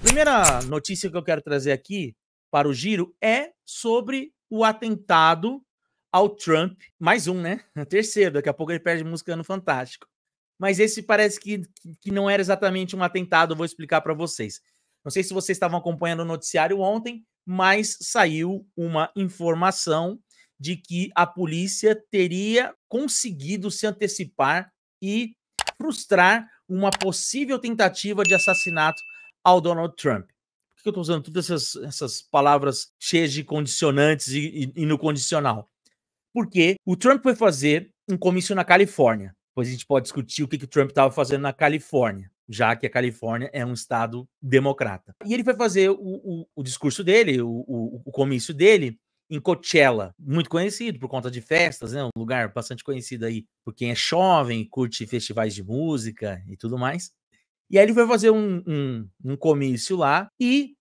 Primeira notícia que eu quero trazer aqui para o giro é sobre o atentado ao Trump. Mais um, né? Terceiro, daqui a pouco ele perde música no Fantástico. Mas esse parece que, que não era exatamente um atentado, eu vou explicar para vocês. Não sei se vocês estavam acompanhando o noticiário ontem, mas saiu uma informação de que a polícia teria conseguido se antecipar e frustrar uma possível tentativa de assassinato ao Donald Trump. Por que eu estou usando todas essas, essas, palavras cheias de condicionantes e, e, e no condicional? Porque o Trump foi fazer um comício na Califórnia. Pois a gente pode discutir o que, que o Trump estava fazendo na Califórnia, já que a Califórnia é um estado democrata. E ele foi fazer o, o, o discurso dele, o, o, comício dele, em Coachella, muito conhecido por conta de festas, né? Um lugar bastante conhecido aí por quem é jovem, curte festivais de música e tudo mais. E aí ele foi fazer um, um, um comício lá e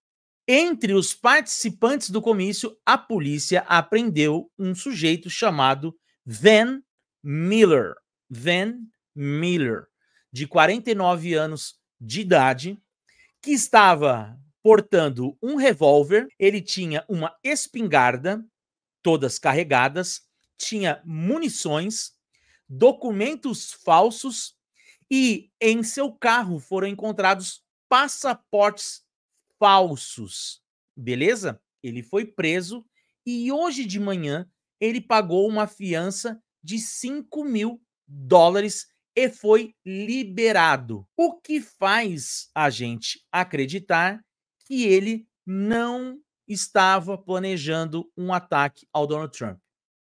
entre os participantes do comício, a polícia apreendeu um sujeito chamado Van Miller. Van Miller, de 49 anos de idade, que estava portando um revólver, ele tinha uma espingarda, todas carregadas, tinha munições, documentos falsos e em seu carro foram encontrados passaportes falsos. Beleza? Ele foi preso e hoje de manhã ele pagou uma fiança de 5 mil dólares e foi liberado. O que faz a gente acreditar que ele não estava planejando um ataque ao Donald Trump.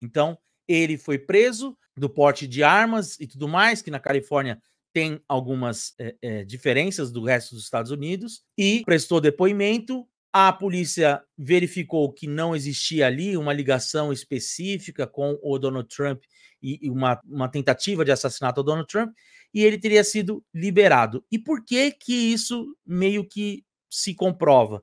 Então, ele foi preso do porte de armas e tudo mais, que na Califórnia tem algumas é, é, diferenças do resto dos Estados Unidos e prestou depoimento. A polícia verificou que não existia ali uma ligação específica com o Donald Trump e, e uma, uma tentativa de assassinato ao Donald Trump e ele teria sido liberado. E por que que isso meio que se comprova?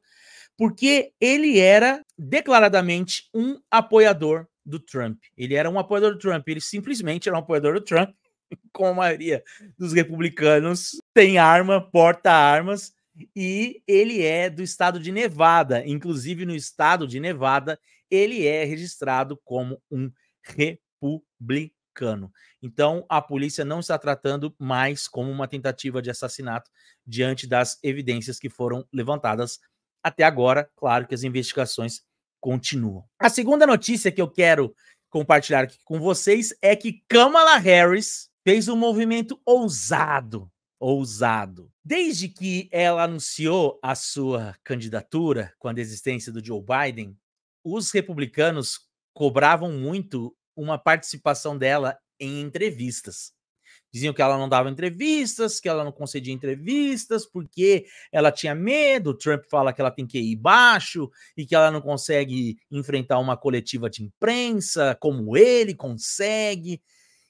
Porque ele era declaradamente um apoiador do Trump. Ele era um apoiador do Trump, ele simplesmente era um apoiador do Trump com a maioria dos republicanos, tem arma, porta armas, e ele é do estado de Nevada. Inclusive, no estado de Nevada, ele é registrado como um republicano. Então, a polícia não está tratando mais como uma tentativa de assassinato diante das evidências que foram levantadas até agora. Claro que as investigações continuam. A segunda notícia que eu quero compartilhar aqui com vocês é que Kamala Harris, fez um movimento ousado, ousado. Desde que ela anunciou a sua candidatura com a desistência do Joe Biden, os republicanos cobravam muito uma participação dela em entrevistas. Diziam que ela não dava entrevistas, que ela não concedia entrevistas, porque ela tinha medo. Trump fala que ela tem que ir baixo e que ela não consegue enfrentar uma coletiva de imprensa como ele consegue.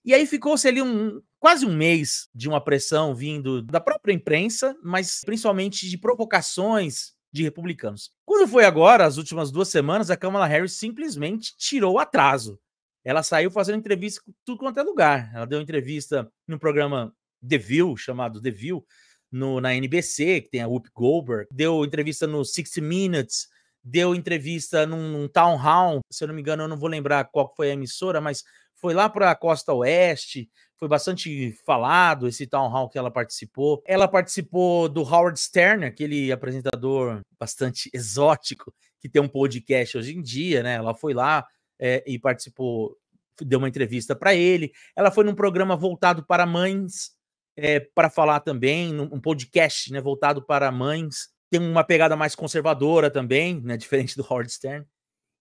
E aí ficou-se ali um, quase um mês de uma pressão vindo da própria imprensa, mas principalmente de provocações de republicanos. Quando foi agora, as últimas duas semanas, a Kamala Harris simplesmente tirou o atraso. Ela saiu fazendo entrevista com tudo quanto é lugar. Ela deu entrevista no programa The View, chamado The View, no, na NBC, que tem a Whoop Goldberg. Deu entrevista no 60 Minutes, deu entrevista num, num Town Hall, se eu não me engano, eu não vou lembrar qual foi a emissora, mas foi lá para a costa oeste, foi bastante falado esse town hall que ela participou. Ela participou do Howard Stern, aquele apresentador bastante exótico que tem um podcast hoje em dia, né? Ela foi lá é, e participou, deu uma entrevista para ele. Ela foi num programa voltado para mães é, para falar também, um podcast, né? Voltado para mães. Tem uma pegada mais conservadora também, né? Diferente do Howard Stern.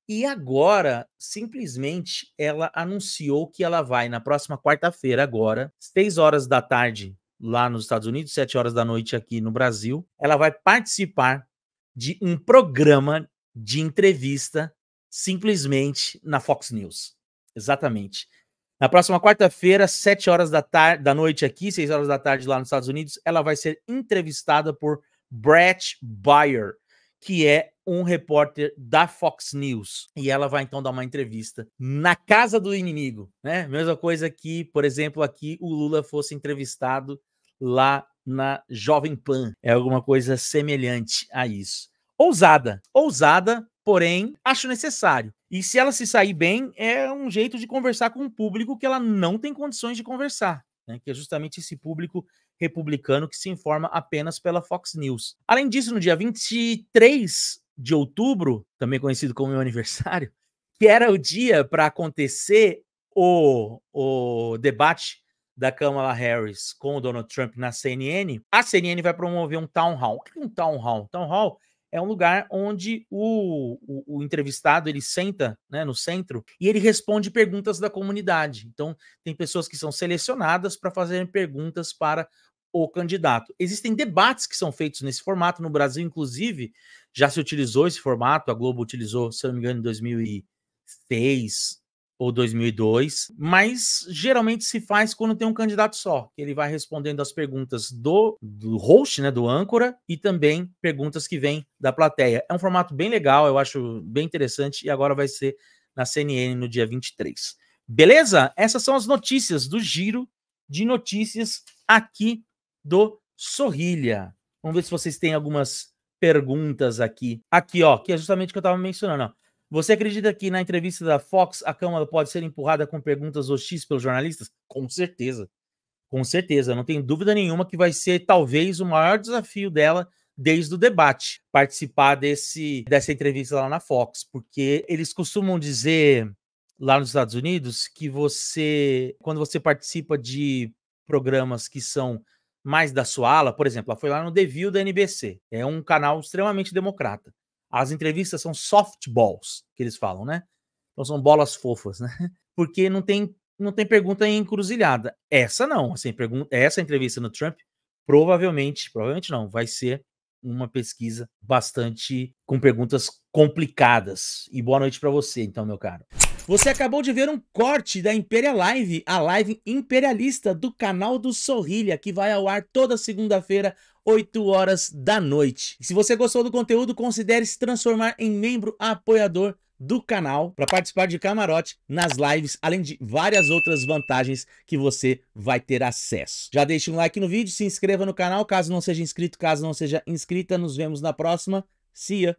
E agora, simplesmente, ela anunciou que ela vai na próxima quarta-feira, agora, seis horas da tarde lá nos Estados Unidos, sete horas da noite aqui no Brasil, ela vai participar de um programa de entrevista simplesmente na Fox News. Exatamente. Na próxima quarta-feira, sete horas da, da noite aqui, seis horas da tarde lá nos Estados Unidos, ela vai ser entrevistada por Brett Bayer, que é um repórter da Fox News. E ela vai então dar uma entrevista na casa do inimigo, né? Mesma coisa que, por exemplo, aqui o Lula fosse entrevistado lá na Jovem Pan. É alguma coisa semelhante a isso. Ousada, ousada, porém acho necessário. E se ela se sair bem, é um jeito de conversar com um público que ela não tem condições de conversar, né? que é justamente esse público republicano que se informa apenas pela Fox News. Além disso, no dia 23 de outubro, também conhecido como meu aniversário, que era o dia para acontecer o, o debate da Kamala Harris com o Donald Trump na CNN, a CNN vai promover um town hall. O que é um town hall? Town hall é um lugar onde o, o, o, entrevistado ele senta né, no centro e ele responde perguntas da comunidade. Então, tem pessoas que são selecionadas para fazerem perguntas para o candidato. Existem debates que são feitos nesse formato no Brasil, inclusive, já se utilizou esse formato, a Globo utilizou, se não me engano, em 2006 ou 2002, mas geralmente se faz quando tem um candidato só, que ele vai respondendo as perguntas do, do host, né, do âncora, e também perguntas que vêm da plateia. É um formato bem legal, eu acho bem interessante, e agora vai ser na CNN no dia 23. Beleza? Essas são as notícias do giro de notícias aqui do Sorrilha. Vamos ver se vocês têm algumas perguntas aqui. Aqui, ó, que é justamente o que eu estava mencionando. Ó. Você acredita que na entrevista da Fox a Câmara pode ser empurrada com perguntas hostis pelos jornalistas? Com certeza. Com certeza. Não tem dúvida nenhuma que vai ser talvez o maior desafio dela desde o debate participar desse, dessa entrevista lá na Fox, porque eles costumam dizer lá nos Estados Unidos que você, quando você participa de programas que são mais da sua ala, por exemplo, ela foi lá no The View da NBC, é um canal extremamente democrata. As entrevistas são softballs, que eles falam, né? Então são bolas fofas, né? Porque não tem, não tem pergunta encruzilhada. Essa não, assim, essa entrevista no Trump provavelmente, provavelmente não, vai ser uma pesquisa bastante com perguntas complicadas. E boa noite para você, então, meu caro. Você acabou de ver um corte da Imperial Live, a live imperialista do canal do Sorrilha, que vai ao ar toda segunda-feira, 8 horas da noite. E se você gostou do conteúdo, considere se transformar em membro apoiador do canal para participar de camarote nas lives, além de várias outras vantagens que você vai ter acesso. Já deixe um like no vídeo, se inscreva no canal caso não seja inscrito, caso não seja inscrita. Nos vemos na próxima. See ya!